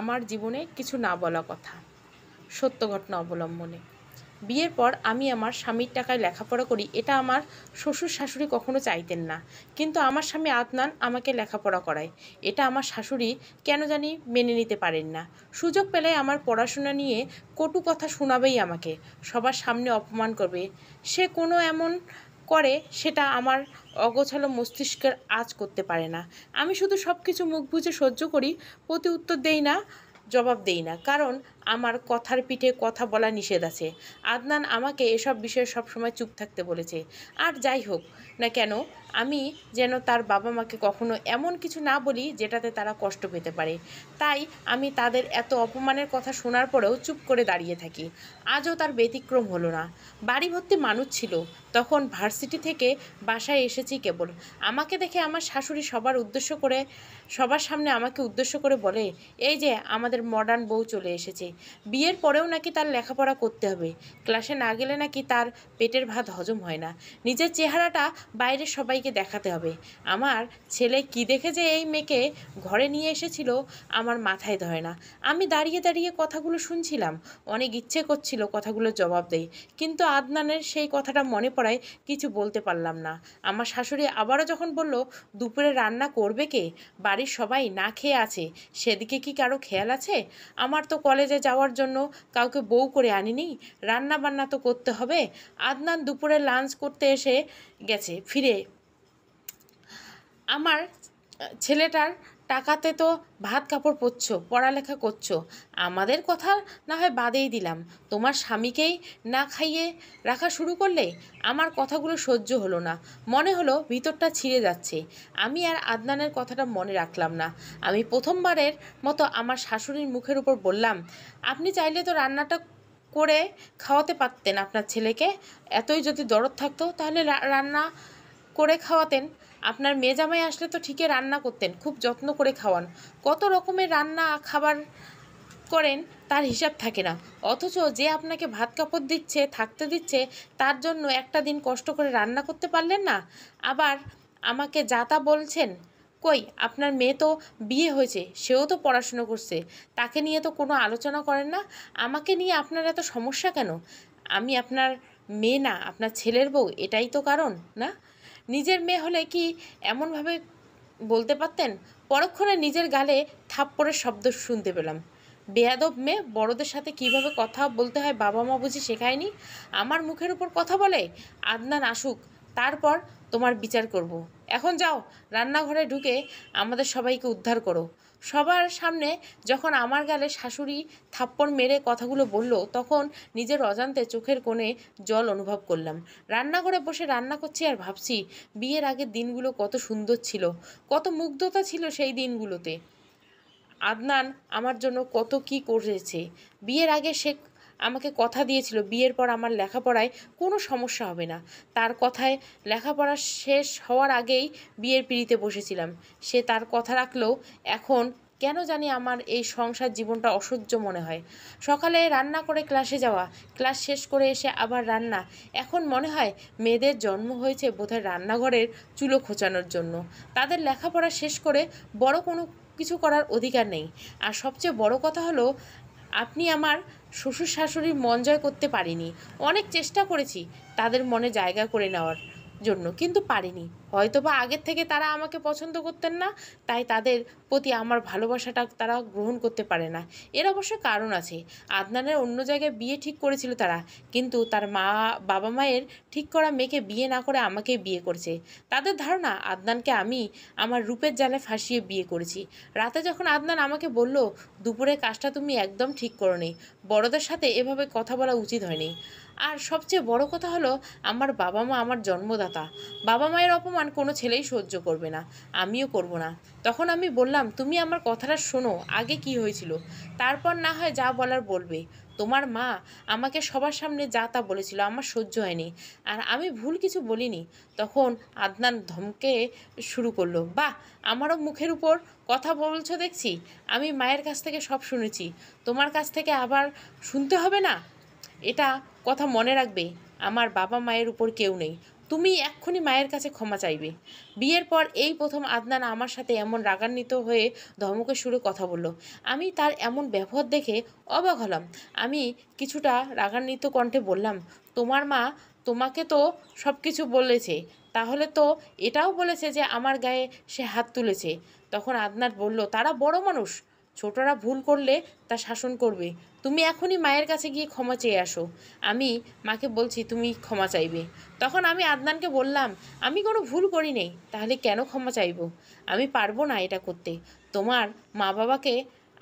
আমার জীবনে কিছু না বলা কথা সত্য ঘটনা অবলম্বনে বিয়ের পর আমি আমার স্বামীর টাকায় লেখাপড়া করি এটা আমার শ্বশুর শাশুড়ি কখনো চাইতেন না কিন্তু আমার স্বামী আদনান আমাকে লেখাপড়া করায় এটা আমার শাশুড়ি কেন জানি মেনে নিতে পারেন না সুযোগ পেলে আমার পড়াশোনা নিয়ে কটু কথা শোনাবেই আমাকে সবার সামনে অপমান করবে সে কোনো এমন করে সেটা আমার অগোছালো মস্তিষ্কের আজ করতে পারে না আমি শুধু সব কিছু মুখ বুঝে সহ্য করি প্রতি উত্তর দেই না জবাব দেই না কারণ আমার কথার পিঠে কথা বলা নিষেধ আছে আদনান আমাকে এসব বিষয়ে সবসময় চুপ থাকতে বলেছে আর যাই হোক না কেন আমি যেন তার বাবা মাকে কখনো এমন কিছু না বলি যেটাতে তারা কষ্ট পেতে পারে তাই আমি তাদের এত অপমানের কথা শোনার পরেও চুপ করে দাঁড়িয়ে থাকি আজও তার ব্যতিক্রম হলো না বাড়ি ভর্তি মানুষ ছিল তখন ভার্সিটি থেকে বাসায় এসেছি কেবল আমাকে দেখে আমার শাশুড়ি সবার উদ্দেশ্য করে সবার সামনে আমাকে উদ্দেশ্য করে বলে এই যে আমাদের মডার্ন বউ চলে এসেছে বিয়ের পরেও নাকি তার লেখাপড়া করতে হবে ক্লাসে না গেলে নাকি তার পেটের ভাত হজম হয় না নিজের চেহারাটা বাইরে সবাইকে দেখাতে হবে আমার ছেলে কি দেখে যে এই মেয়েকে ঘরে নিয়ে এসেছিল আমার মাথায় ধরে না আমি দাঁড়িয়ে দাঁড়িয়ে কথাগুলো শুনছিলাম অনেক ইচ্ছে করছিল কথাগুলোর জবাব দেয় কিন্তু আদনানের সেই কথাটা মনে পড়ায় কিছু বলতে পারলাম না আমার শাশুড়ি আবারও যখন বলল দুপুরে রান্না করবে কে বাড়ির সবাই না খেয়ে আছে সেদিকে কি কারো খেয়াল আছে আমার তো কলেজে যাওয়ার জন্য কাউকে বউ করে আনিনি রান্না বান্না তো করতে হবে আদনান দুপুরে লাঞ্চ করতে এসে গেছে ফিরে আমার ছেলেটার টাকাতে তো ভাত কাপড় পরছ পড়ালেখা করছো আমাদের কথা না হয় বাদেই দিলাম তোমার স্বামীকেই না খাইয়ে রাখা শুরু করলে আমার কথাগুলো সহ্য হলো না মনে হলো ভিতরটা ছিঁড়ে যাচ্ছে আমি আর আদনানের কথাটা মনে রাখলাম না আমি প্রথমবারের মতো আমার শাশুড়ির মুখের উপর বললাম আপনি চাইলে তো রান্নাটা করে খাওয়াতে পারতেন আপনার ছেলেকে এতই যদি দরদ থাকতো তাহলে রান্না করে খাওয়াতেন আপনার মেয়ে জামাই আসলে তো ঠিকই রান্না করতেন খুব যত্ন করে খাওয়ান কত রকমের রান্না খাবার করেন তার হিসাব থাকে না অথচ যে আপনাকে ভাত কাপড় দিচ্ছে থাকতে দিচ্ছে তার জন্য একটা দিন কষ্ট করে রান্না করতে পারলেন না আবার আমাকে যা তা বলছেন কই আপনার মেয়ে তো বিয়ে হয়েছে সেও তো পড়াশুনো করছে তাকে নিয়ে তো কোনো আলোচনা করেন না আমাকে নিয়ে আপনার এত সমস্যা কেন আমি আপনার মেয়ে না আপনার ছেলের বউ এটাই তো কারণ না নিজের মেয়ে হলে কি এমনভাবে বলতে পারতেন পরক্ষণে নিজের গালে থাপ্পড়ের শব্দ শুনতে পেলাম বেয়াদব মেয়ে বড়দের সাথে কিভাবে কথা বলতে হয় বাবা মা বুঝি শেখায়নি আমার মুখের উপর কথা বলে আদনান আসুক তারপর তোমার বিচার করব। এখন যাও রান্নাঘরে ঢুকে আমাদের সবাইকে উদ্ধার করো সবার সামনে যখন আমার গালে শাশুড়ি থাপ্পড় মেরে কথাগুলো বলল তখন নিজের অজান্তে চোখের কোণে জল অনুভব করলাম রান্নাঘরে বসে রান্না করছি আর ভাবছি বিয়ের আগের দিনগুলো কত সুন্দর ছিল কত মুগ্ধতা ছিল সেই দিনগুলোতে আদনান আমার জন্য কত কি করেছে বিয়ের আগে সে আমাকে কথা দিয়েছিল বিয়ের পর আমার লেখাপড়ায় কোনো সমস্যা হবে না তার কথায় লেখাপড়া শেষ হওয়ার আগেই বিয়ের পিড়িতে বসেছিলাম সে তার কথা রাখলেও এখন কেন জানি আমার এই সংসার জীবনটা অসহ্য মনে হয় সকালে রান্না করে ক্লাসে যাওয়া ক্লাস শেষ করে এসে আবার রান্না এখন মনে হয় মেয়েদের জন্ম হয়েছে বোধহয় রান্নাঘরের চুলো খোঁচানোর জন্য তাদের লেখাপড়া শেষ করে বড় কোনো কিছু করার অধিকার নেই আর সবচেয়ে বড় কথা হলো আপনি আমার শ্বশুর শাশুড়ি মন জয় করতে পারিনি অনেক চেষ্টা করেছি তাদের মনে জায়গা করে নেওয়ার জন্য কিন্তু পারিনি হয়তো বা আগের থেকে তারা আমাকে পছন্দ করতেন না তাই তাদের প্রতি আমার ভালোবাসাটা তারা গ্রহণ করতে পারে না এর অবশ্য কারণ আছে আদনানের অন্য জায়গায় বিয়ে ঠিক করেছিল তারা কিন্তু তার মা বাবা মায়ের ঠিক করা মেয়েকে বিয়ে না করে আমাকে বিয়ে করেছে তাদের ধারণা আদনানকে আমি আমার রূপের জালে ফাঁসিয়ে বিয়ে করেছি রাতে যখন আদনান আমাকে বলল দুপুরে কাজটা তুমি একদম ঠিক করো নি বড়দের সাথে এভাবে কথা বলা উচিত হয়নি আর সবচেয়ে বড় কথা হলো আমার বাবা মা আমার জন্মদাতা বাবা মায়ের অপমান কোনো ছেলেই সহ্য করবে না আমিও করব না তখন আমি বললাম তুমি আমার কথাটা শোনো আগে কি হয়েছিল তারপর না হয় যা বলার বলবে তোমার মা আমাকে সবার সামনে যা তা বলেছিল আমার সহ্য হয়নি আর আমি ভুল কিছু বলিনি তখন আদনান ধমকে শুরু করলো বাহ আমারও মুখের উপর কথা বলছো দেখছি আমি মায়ের কাছ থেকে সব শুনেছি তোমার কাছ থেকে আবার শুনতে হবে না এটা কথা মনে রাখবে আমার বাবা মায়ের উপর কেউ নেই তুমি এক্ষুনি মায়ের কাছে ক্ষমা চাইবে বিয়ের পর এই প্রথম আদনান আমার সাথে এমন রাগান্বিত হয়ে ধর্মকে সুরে কথা বলল আমি তার এমন ব্যবহার দেখে অবাক হলাম আমি কিছুটা রাগান্বিত কণ্ঠে বললাম তোমার মা তোমাকে তো সব কিছু বলেছে তাহলে তো এটাও বলেছে যে আমার গায়ে সে হাত তুলেছে তখন আদনাথ বলল তারা বড় মানুষ ছোটরা ভুল করলে তা শাসন করবে তুমি এখনই মায়ের কাছে গিয়ে ক্ষমা চেয়ে আসো আমি মাকে বলছি তুমি ক্ষমা চাইবে তখন আমি আদনানকে বললাম আমি কোনো ভুল করি নেই তাহলে কেন ক্ষমা চাইব আমি পারবো না এটা করতে তোমার মা বাবাকে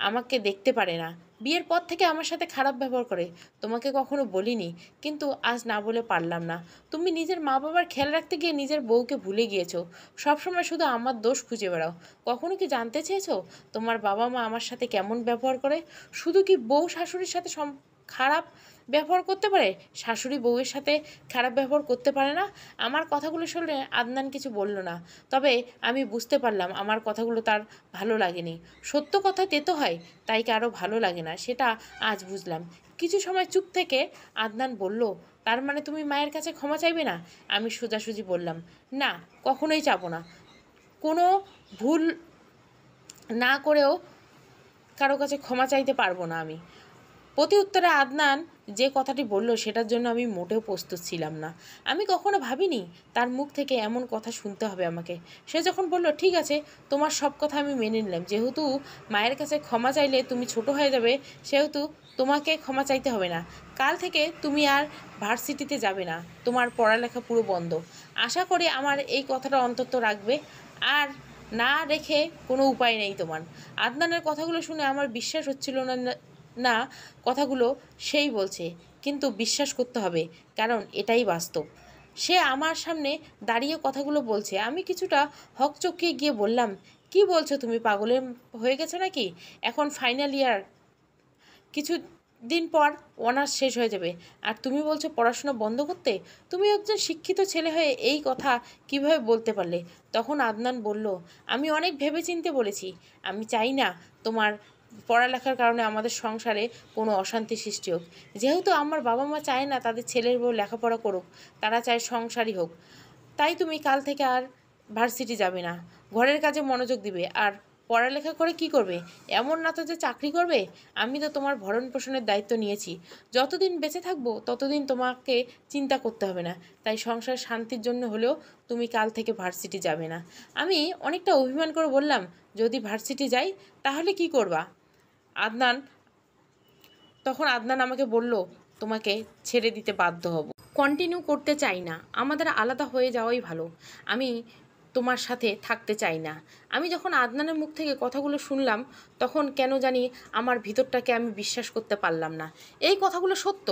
আমাকে দেখতে পারে না বিয়ের পর থেকে আমার সাথে খারাপ ব্যবহার করে তোমাকে কখনো বলিনি কিন্তু আজ না বলে পারলাম না তুমি নিজের মা বাবার খেয়াল রাখতে গিয়ে নিজের বউকে ভুলে গিয়েছো সবসময় শুধু আমার দোষ খুঁজে বেড়াও কখনো কি জানতে চেয়েছো তোমার বাবা মা আমার সাথে কেমন ব্যবহার করে শুধু কি বউ শাশুড়ির সাথে খারাপ ব্যবহার করতে পারে শাশুড়ি বউয়ের সাথে খারাপ ব্যবহার করতে পারে না আমার কথাগুলো শুনে আদনান কিছু বলল না তবে আমি বুঝতে পারলাম আমার কথাগুলো তার ভালো লাগেনি সত্য কথা তেতো হয় তাই কারো ভালো লাগে না সেটা আজ বুঝলাম কিছু সময় চুপ থেকে আদনান বলল তার মানে তুমি মায়ের কাছে ক্ষমা চাইবে না আমি সোজাসুজি বললাম না কখনোই চাব না কোনো ভুল না করেও কারো কাছে ক্ষমা চাইতে পারবো না আমি প্রতি উত্তরে আদনান যে কথাটি বলল সেটার জন্য আমি মোটেও প্রস্তুত ছিলাম না আমি কখনো ভাবিনি তার মুখ থেকে এমন কথা শুনতে হবে আমাকে সে যখন বলল ঠিক আছে তোমার সব কথা আমি মেনে নিলাম যেহেতু মায়ের কাছে ক্ষমা চাইলে তুমি ছোট হয়ে যাবে সেহেতু তোমাকে ক্ষমা চাইতে হবে না কাল থেকে তুমি আর ভার্সিটিতে যাবে না তোমার পড়ালেখা পুরো বন্ধ আশা করি আমার এই কথাটা অন্তত রাখবে আর না রেখে কোনো উপায় নেই তোমার আদনানের কথাগুলো শুনে আমার বিশ্বাস হচ্ছিল না না কথাগুলো সেই বলছে কিন্তু বিশ্বাস করতে হবে কারণ এটাই বাস্তব সে আমার সামনে দাঁড়িয়ে কথাগুলো বলছে আমি কিছুটা হকচকিয়ে গিয়ে বললাম কি বলছো তুমি পাগলের হয়ে গেছো নাকি এখন ফাইনাল ইয়ার কিছু দিন পর অনার্স শেষ হয়ে যাবে আর তুমি বলছো পড়াশোনা বন্ধ করতে তুমি একজন শিক্ষিত ছেলে হয়ে এই কথা কিভাবে বলতে পারলে তখন আদনান বলল আমি অনেক ভেবেচিন্তে বলেছি আমি চাই না তোমার পড়ালেখার কারণে আমাদের সংসারে কোনো অশান্তি সৃষ্টি হোক যেহেতু আমার বাবা মা চায় না তাদের ছেলের বউ লেখাপড়া করুক তারা চায় সংসারই হোক তাই তুমি কাল থেকে আর ভার্সিটি যাবে না ঘরের কাজে মনোযোগ দিবে আর পড়ালেখা করে কি করবে এমন না তো যে চাকরি করবে আমি তো তোমার ভরণ পোষণের দায়িত্ব নিয়েছি যতদিন বেঁচে থাকবো ততদিন তোমাকে চিন্তা করতে হবে না তাই সংসার শান্তির জন্য হলেও তুমি কাল থেকে ভার্সিটি যাবে না আমি অনেকটা অভিমান করে বললাম যদি ভার্সিটি যাই তাহলে কি করবা আদনান তখন আদনান আমাকে বলল তোমাকে ছেড়ে দিতে বাধ্য হব কন্টিনিউ করতে চাই না আমাদের আলাদা হয়ে যাওয়াই ভালো আমি তোমার সাথে থাকতে চাই না আমি যখন আদনানের মুখ থেকে কথাগুলো শুনলাম তখন কেন জানি আমার ভিতরটাকে আমি বিশ্বাস করতে পারলাম না এই কথাগুলো সত্য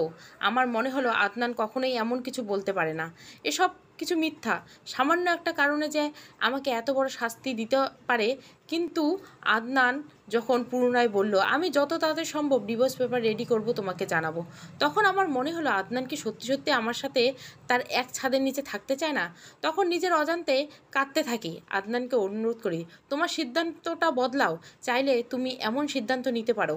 আমার মনে হলো আদনান কখনোই এমন কিছু বলতে পারে না এসব কিছু মিথ্যা সামান্য একটা কারণে যে আমাকে এত বড় শাস্তি দিতে পারে কিন্তু আদনান যখন পুরনায় বলল আমি যত তাড়াতাড়ি সম্ভব ডিভোর্স পেপার রেডি করব তোমাকে জানাবো তখন আমার মনে হলো আদনান কি সত্যি সত্যি আমার সাথে তার এক ছাদের নিচে থাকতে চায় না তখন নিজের অজান্তে কাঁদতে থাকি আদনানকে অনুরোধ করি তোমার সিদ্ধান্তটা বদলাও চাইলে তুমি এমন সিদ্ধান্ত নিতে পারো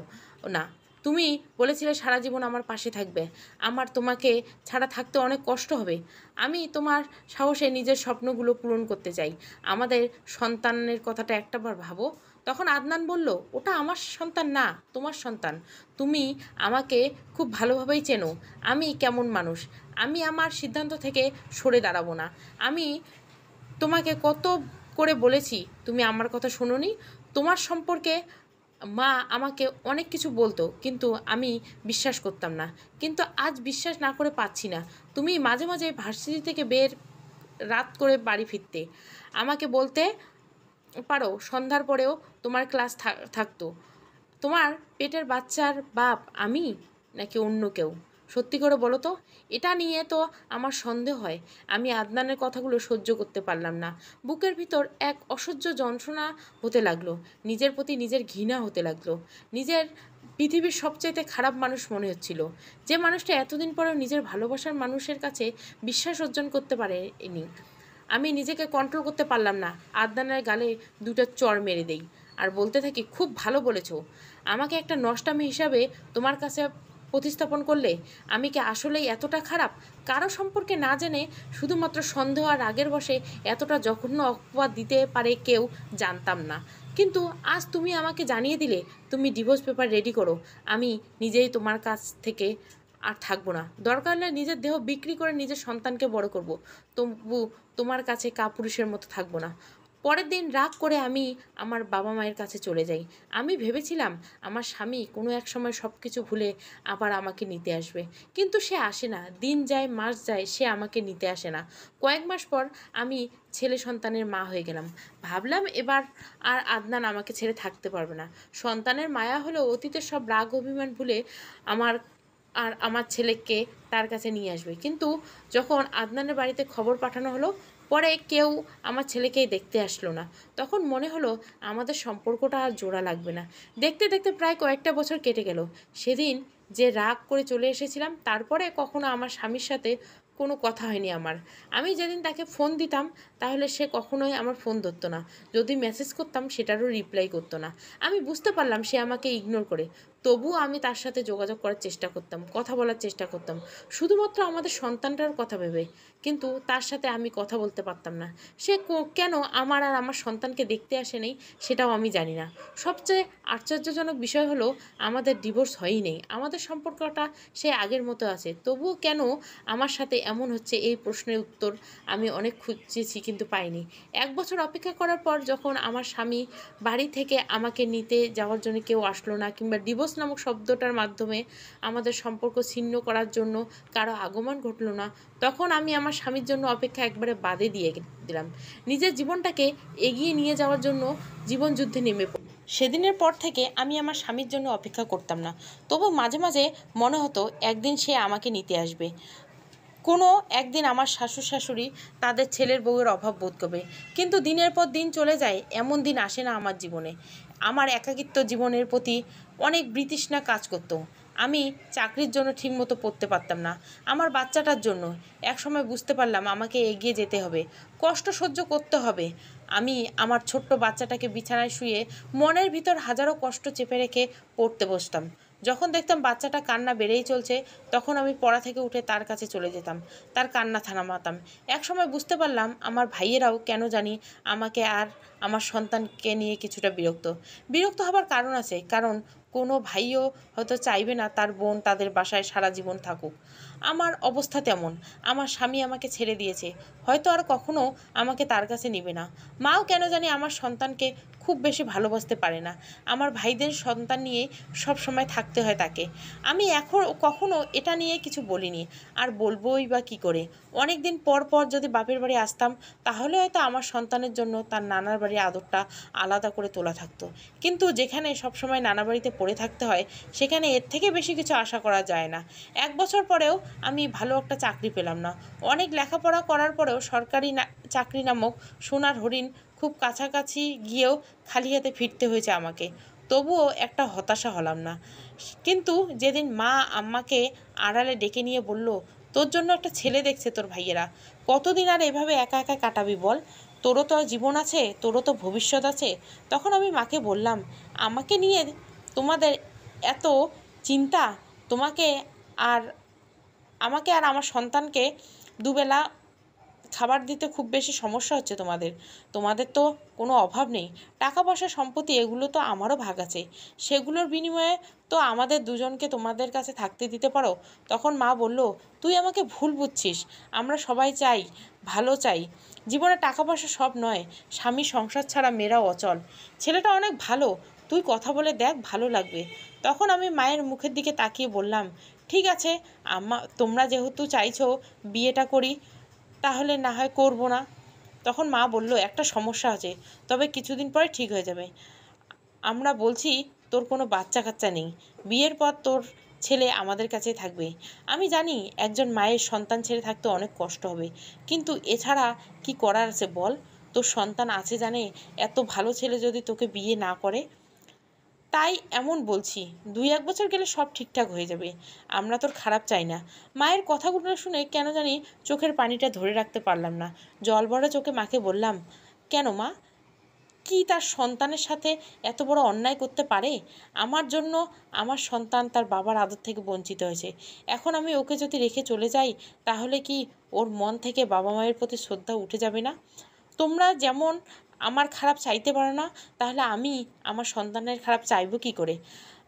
না তুমি বলেছিলে সারা জীবন আমার পাশে থাকবে আমার তোমাকে ছাড়া থাকতে অনেক কষ্ট হবে আমি তোমার সাহসে নিজের স্বপ্নগুলো পূরণ করতে চাই আমাদের সন্তানের কথাটা একটাবার ভাবো তখন আদনান বলল ওটা আমার সন্তান না তোমার সন্তান তুমি আমাকে খুব ভালোভাবেই চেনো আমি কেমন মানুষ আমি আমার সিদ্ধান্ত থেকে সরে দাঁড়াবো না আমি তোমাকে কত করে বলেছি তুমি আমার কথা শুনোনি তোমার সম্পর্কে মা আমাকে অনেক কিছু বলতো কিন্তু আমি বিশ্বাস করতাম না কিন্তু আজ বিশ্বাস না করে পাচ্ছি না তুমি মাঝে মাঝে ভার্সিটি থেকে বের রাত করে বাড়ি ফিরতে আমাকে বলতে পারো সন্ধ্যার পরেও তোমার ক্লাস থাকতো তোমার পেটের বাচ্চার বাপ আমি নাকি অন্য কেউ সত্যি করে বলো তো এটা নিয়ে তো আমার সন্দেহ হয় আমি আদনানের কথাগুলো সহ্য করতে পারলাম না বুকের ভিতর এক অসহ্য যন্ত্রণা হতে লাগলো নিজের প্রতি নিজের ঘৃণা হতে লাগলো নিজের পৃথিবীর সবচাইতে খারাপ মানুষ মনে হচ্ছিল যে মানুষটা এতদিন পরেও নিজের ভালোবাসার মানুষের কাছে বিশ্বাস অর্জন করতে পারে নি আমি নিজেকে কন্ট্রোল করতে পারলাম না আদনানের গালে দুটো চর মেরে দেই আর বলতে থাকি খুব ভালো বলেছ আমাকে একটা নষ্টামি হিসাবে তোমার কাছে প্রতিস্থাপন করলে আমি কি আসলেই এতটা খারাপ কারো সম্পর্কে না জেনে শুধুমাত্র সন্দেহ আর রাগের বসে এতটা জঘন্য অপবাদ দিতে পারে কেউ জানতাম না কিন্তু আজ তুমি আমাকে জানিয়ে দিলে তুমি ডিভোর্স পেপার রেডি করো আমি নিজেই তোমার কাছ থেকে আর থাকবো না দরকার হলে নিজের দেহ বিক্রি করে নিজের সন্তানকে বড় করবো তবু তোমার কাছে কাপুরুষের মতো থাকবো না পরের দিন রাগ করে আমি আমার বাবা মায়ের কাছে চলে যাই আমি ভেবেছিলাম আমার স্বামী কোনো এক সময় সব কিছু ভুলে আবার আমাকে নিতে আসবে কিন্তু সে আসে না দিন যায় মাস যায় সে আমাকে নিতে আসে না কয়েক মাস পর আমি ছেলে সন্তানের মা হয়ে গেলাম ভাবলাম এবার আর আদনান আমাকে ছেড়ে থাকতে পারবে না সন্তানের মায়া হলো অতীতের সব রাগ অভিমান ভুলে আমার আর আমার ছেলেকে তার কাছে নিয়ে আসবে কিন্তু যখন আদনানের বাড়িতে খবর পাঠানো হলো পরে কেউ আমার ছেলেকেই দেখতে আসলো না তখন মনে হলো আমাদের সম্পর্কটা আর জোড়া লাগবে না দেখতে দেখতে প্রায় কয়েকটা বছর কেটে গেল সেদিন যে রাগ করে চলে এসেছিলাম তারপরে কখনো আমার স্বামীর সাথে কোনো কথা হয়নি আমার আমি যেদিন তাকে ফোন দিতাম তাহলে সে কখনোই আমার ফোন ধরতো না যদি মেসেজ করতাম সেটারও রিপ্লাই করতো না আমি বুঝতে পারলাম সে আমাকে ইগনোর করে তবু আমি তার সাথে যোগাযোগ করার চেষ্টা করতাম কথা বলার চেষ্টা করতাম শুধুমাত্র আমাদের সন্তানটার কথা ভেবে কিন্তু তার সাথে আমি কথা বলতে পারতাম না সে কেন আমার আর আমার সন্তানকে দেখতে আসে নেই সেটাও আমি জানি না সবচেয়ে আশ্চর্যজনক বিষয় হলো আমাদের ডিভোর্স হয়ই নেই আমাদের সম্পর্কটা সে আগের মতো আছে তবুও কেন আমার সাথে এমন হচ্ছে এই প্রশ্নের উত্তর আমি অনেক খুঁজেছি কিন্তু পাইনি এক বছর অপেক্ষা করার পর যখন আমার স্বামী বাড়ি থেকে আমাকে নিতে যাওয়ার জন্য কেউ আসলো না কিংবা ডিভোর্স ডিভোর্স নামক শব্দটার মাধ্যমে আমাদের সম্পর্ক ছিন্ন করার জন্য কারো আগমন ঘটল না তখন আমি আমার স্বামীর জন্য অপেক্ষা একবারে বাদে দিয়ে দিলাম নিজের জীবনটাকে এগিয়ে নিয়ে যাওয়ার জন্য জীবনযুদ্ধে নেমে সেদিনের পর থেকে আমি আমার স্বামীর জন্য অপেক্ষা করতাম না তবু মাঝে মাঝে মনে হতো একদিন সে আমাকে নিতে আসবে কোনো একদিন আমার শাশুড় শাশুড়ি তাদের ছেলের বউয়ের অভাব বোধ করবে কিন্তু দিনের পর দিন চলে যায় এমন দিন আসে না আমার জীবনে আমার একাকিত্ব জীবনের প্রতি অনেক বিতৃষ্ণা কাজ করত আমি চাকরির জন্য ঠিকমতো পড়তে পারতাম না আমার বাচ্চাটার জন্য একসময় বুঝতে পারলাম আমাকে এগিয়ে যেতে হবে কষ্ট সহ্য করতে হবে আমি আমার ছোট্ট বাচ্চাটাকে বিছানায় শুয়ে মনের ভিতর হাজারো কষ্ট চেপে রেখে পড়তে বসতাম যখন দেখতাম বাচ্চাটা কান্না বেড়েই চলছে তখন আমি পড়া থেকে উঠে তার কাছে চলে যেতাম তার কান্না থামাতাম একসময় বুঝতে পারলাম আমার ভাইয়েরাও কেন জানি আমাকে আর আমার সন্তানকে নিয়ে কিছুটা বিরক্ত বিরক্ত হবার কারণ আছে কারণ কোনো ভাইও হয়তো চাইবে না তার বোন তাদের বাসায় সারা জীবন থাকুক আমার অবস্থা তেমন আমার স্বামী আমাকে ছেড়ে দিয়েছে হয়তো আর কখনো আমাকে তার কাছে নিবে না মাও কেন জানি আমার সন্তানকে খুব বেশি ভালোবাসতে পারে না আমার ভাইদের সন্তান নিয়ে সব সময় থাকতে হয় তাকে আমি এখন কখনো এটা নিয়ে কিছু বলিনি আর বলবোই বা কি করে অনেক দিন পর পর যদি বাপের বাড়ি আসতাম তাহলে হয়তো আমার সন্তানের জন্য তার নানার বাড়ির আদরটা আলাদা করে তোলা থাকতো কিন্তু যেখানে সবসময় নানা বাড়িতে পড়ে থাকতে হয় সেখানে এর থেকে বেশি কিছু আশা করা যায় না এক বছর পরেও আমি ভালো একটা চাকরি পেলাম না অনেক লেখাপড়া করার পরেও সরকারি চাকরি নামক সোনার হরিণ খুব কাছাকাছি গিয়েও খালি হাতে ফিরতে হয়েছে আমাকে তবুও একটা হতাশা হলাম না কিন্তু যেদিন মা আম্মাকে আড়ালে ডেকে নিয়ে বলল তোর জন্য একটা ছেলে দেখছে তোর ভাইয়েরা কতদিন আর এভাবে একা একা কাটাবি বল তোরও তো জীবন আছে তোরও তো ভবিষ্যৎ আছে তখন আমি মাকে বললাম আমাকে নিয়ে তোমাদের এত চিন্তা তোমাকে আর আমাকে আর আমার সন্তানকে দুবেলা খাবার দিতে খুব বেশি সমস্যা হচ্ছে তোমাদের তোমাদের তো কোনো অভাব নেই টাকা পয়সা সম্পত্তি এগুলো তো আমারও ভাগ আছে সেগুলোর বিনিময়ে তো আমাদের দুজনকে তোমাদের কাছে থাকতে দিতে পারো তখন মা বলল তুই আমাকে ভুল বুঝছিস আমরা সবাই চাই ভালো চাই জীবনে টাকা পয়সা সব নয় স্বামী সংসার ছাড়া মেয়েরাও অচল ছেলেটা অনেক ভালো তুই কথা বলে দেখ ভালো লাগবে তখন আমি মায়ের মুখের দিকে তাকিয়ে বললাম ঠিক আছে আমা তোমরা যেহেতু চাইছো বিয়েটা করি তাহলে না হয় করব না তখন মা বলল একটা সমস্যা আছে তবে কিছুদিন পরে ঠিক হয়ে যাবে আমরা বলছি তোর কোনো বাচ্চা কাচ্চা নেই বিয়ের পর তোর ছেলে আমাদের কাছে থাকবে আমি জানি একজন মায়ের সন্তান ছেড়ে থাকতে অনেক কষ্ট হবে কিন্তু এছাড়া কি করার আছে বল তোর সন্তান আছে জানে এত ভালো ছেলে যদি তোকে বিয়ে না করে তাই এমন বলছি দুই এক বছর গেলে সব ঠিকঠাক হয়ে যাবে আমরা তোর খারাপ চাই না মায়ের কথাগুলো শুনে কেন জানি চোখের পানিটা ধরে রাখতে পারলাম না জল ভরা চোখে মাকে বললাম কেন মা কি তার সন্তানের সাথে এত বড় অন্যায় করতে পারে আমার জন্য আমার সন্তান তার বাবার আদর থেকে বঞ্চিত হয়েছে এখন আমি ওকে যদি রেখে চলে যাই তাহলে কি ওর মন থেকে বাবা মায়ের প্রতি শ্রদ্ধা উঠে যাবে না তোমরা যেমন আমার খারাপ চাইতে পারো না তাহলে আমি আমার সন্তানের খারাপ চাইব কী করে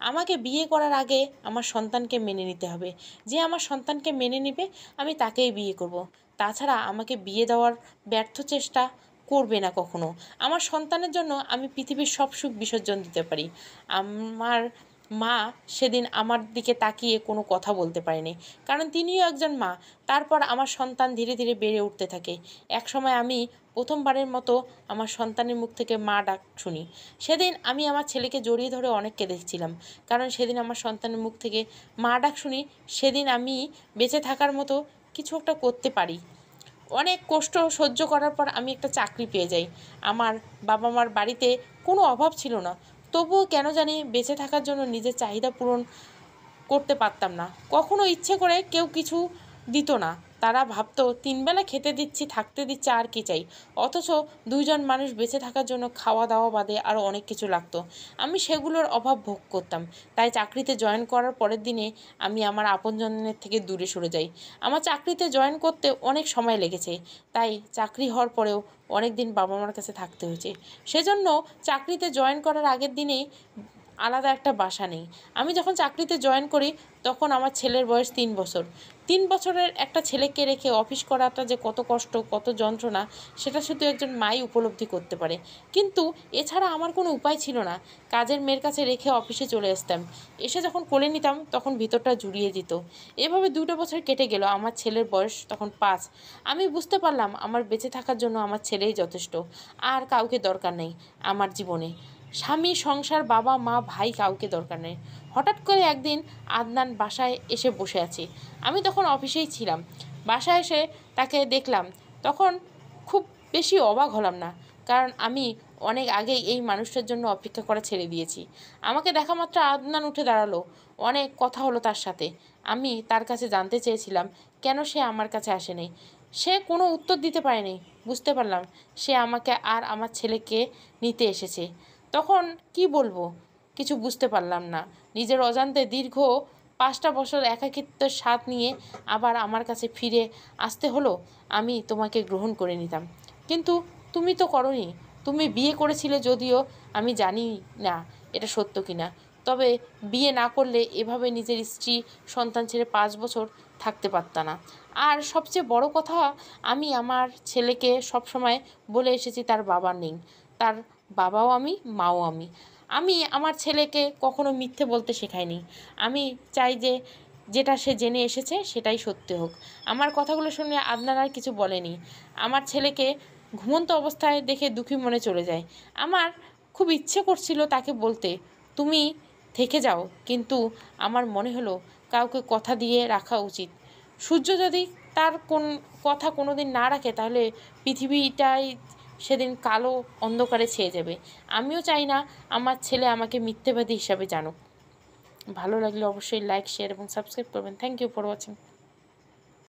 আমাকে বিয়ে করার আগে আমার সন্তানকে মেনে নিতে হবে যে আমার সন্তানকে মেনে নেবে আমি তাকেই বিয়ে করব। তাছাড়া আমাকে বিয়ে দেওয়ার ব্যর্থ চেষ্টা করবে না কখনো আমার সন্তানের জন্য আমি পৃথিবীর সব সুখ বিসর্জন দিতে পারি আমার মা সেদিন আমার দিকে তাকিয়ে কোনো কথা বলতে পারেনি কারণ তিনিও একজন মা তারপর আমার সন্তান ধীরে ধীরে বেড়ে উঠতে থাকে এক সময় আমি প্রথমবারের মতো আমার সন্তানের মুখ থেকে মা ডাক শুনি সেদিন আমি আমার ছেলেকে জড়িয়ে ধরে অনেক কেঁদেছিলাম কারণ সেদিন আমার সন্তানের মুখ থেকে মা ডাক শুনি সেদিন আমি বেঁচে থাকার মতো কিছু একটা করতে পারি অনেক কষ্ট সহ্য করার পর আমি একটা চাকরি পেয়ে যাই আমার বাবা মার বাড়িতে কোনো অভাব ছিল না তবুও কেন জানি বেঁচে থাকার জন্য নিজের চাহিদা পূরণ করতে পারতাম না কখনো ইচ্ছে করে কেউ কিছু দিত না তারা ভাবতো তিনবেলা খেতে দিচ্ছি থাকতে দিচ্ছে আর কি চাই অথচ দুইজন মানুষ বেঁচে থাকার জন্য খাওয়া দাওয়া বাদে আরও অনেক কিছু লাগতো আমি সেগুলোর অভাব ভোগ করতাম তাই চাকরিতে জয়েন করার পরের দিনে আমি আমার আপনজনের থেকে দূরে সরে যাই আমার চাকরিতে জয়েন করতে অনেক সময় লেগেছে তাই চাকরি হওয়ার পরেও অনেক দিন বাবা মার কাছে থাকতে হয়েছে সেজন্য চাকরিতে জয়েন করার আগের দিনেই আলাদা একটা বাসা নেই আমি যখন চাকরিতে জয়েন করি তখন আমার ছেলের বয়স তিন বছর তিন বছরের একটা ছেলেকে রেখে অফিস করাটা যে কত কষ্ট কত যন্ত্রণা সেটা শুধু একজন মাই উপলব্ধি করতে পারে কিন্তু এছাড়া আমার কোনো উপায় ছিল না কাজের মেয়ের কাছে রেখে অফিসে চলে আসতাম এসে যখন কোলে নিতাম তখন ভিতরটা জুড়িয়ে দিত এভাবে দুটো বছর কেটে গেল আমার ছেলের বয়স তখন পাঁচ আমি বুঝতে পারলাম আমার বেঁচে থাকার জন্য আমার ছেলেই যথেষ্ট আর কাউকে দরকার নেই আমার জীবনে স্বামী সংসার বাবা মা ভাই কাউকে দরকার নেই হঠাৎ করে একদিন আদনান বাসায় এসে বসে আছে আমি তখন অফিসেই ছিলাম বাসায় এসে তাকে দেখলাম তখন খুব বেশি অবাক হলাম না কারণ আমি অনেক আগে এই মানুষটার জন্য অপেক্ষা করা ছেড়ে দিয়েছি আমাকে দেখা মাত্র আদনান উঠে দাঁড়ালো অনেক কথা হলো তার সাথে আমি তার কাছে জানতে চেয়েছিলাম কেন সে আমার কাছে আসেনি সে কোনো উত্তর দিতে পারেনি বুঝতে পারলাম সে আমাকে আর আমার ছেলেকে নিতে এসেছে তখন কি বলবো কিছু বুঝতে পারলাম না নিজের অজান্তে দীর্ঘ পাঁচটা বছর একাকিত্বের স্বাদ নিয়ে আবার আমার কাছে ফিরে আসতে হলো আমি তোমাকে গ্রহণ করে নিতাম কিন্তু তুমি তো করনি তুমি বিয়ে করেছিলে যদিও আমি জানি না এটা সত্য কি না তবে বিয়ে না করলে এভাবে নিজের স্ত্রী সন্তান ছেড়ে পাঁচ বছর থাকতে পারত না আর সবচেয়ে বড় কথা আমি আমার ছেলেকে সবসময় বলে এসেছি তার বাবা নেই তার বাবাও আমি মাও আমি আমি আমার ছেলেকে কখনো মিথ্যে বলতে শেখাইনি আমি চাই যে যেটা সে জেনে এসেছে সেটাই সত্যি হোক আমার কথাগুলো শুনে আপনারা আর কিছু বলেনি আমার ছেলেকে ঘুমন্ত অবস্থায় দেখে দুঃখী মনে চলে যায় আমার খুব ইচ্ছে করছিল তাকে বলতে তুমি থেকে যাও কিন্তু আমার মনে হলো কাউকে কথা দিয়ে রাখা উচিত সূর্য যদি তার কোন কথা কোনোদিন না রাখে তাহলে পৃথিবীটাই সেদিন কালো অন্ধকারে ছেয়ে যাবে আমিও চাই না আমার ছেলে আমাকে মিথ্যেবাদী হিসাবে জানুক ভালো লাগলে অবশ্যই লাইক শেয়ার এবং সাবস্ক্রাইব করবেন থ্যাংক ইউ ফর ওয়াচিং